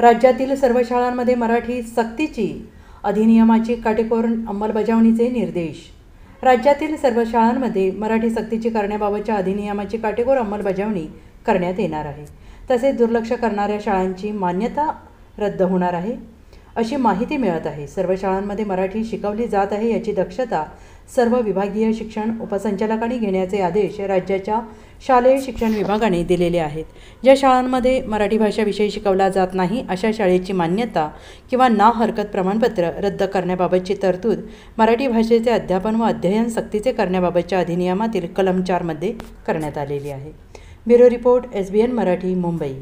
राज्यातील सर्व शाळांमध्ये मराठी सक्तीची अधिनियमाची काटेकोर अंमलबजावणीचे निर्देश राज्यातील सर्व शाळांमध्ये मराठी सक्तीची करण्याबाबतच्या अधिनियमाची काटेकोर अंमलबजावणी करण्यात येणार आहे तसेच दुर्लक्ष करणाऱ्या शाळांची मान्यता रद्द होणार आहे अशी माहिती मिळत आहे सर्व शाळांमध्ये मराठी शिकवली जात आहे याची दक्षता सर्व विभागीय शिक्षण उपसंचालकांनी घेण्याचे आदेश राज्याच्या शालेय शिक्षण विभागाने दिलेले आहेत ज्या शाळांमध्ये मराठी भाषाविषयी शिकवला जात नाही अशा शाळेची मान्यता किंवा ना हरकत प्रमाणपत्र रद्द करण्याबाबतची तरतूद मराठी भाषेचे अध्यापन व अध्ययन सक्तीचे करण्याबाबतच्या अधिनियमातील कलम चारमध्ये करण्यात आलेली आहे bureau report S B N Marathi Mumbai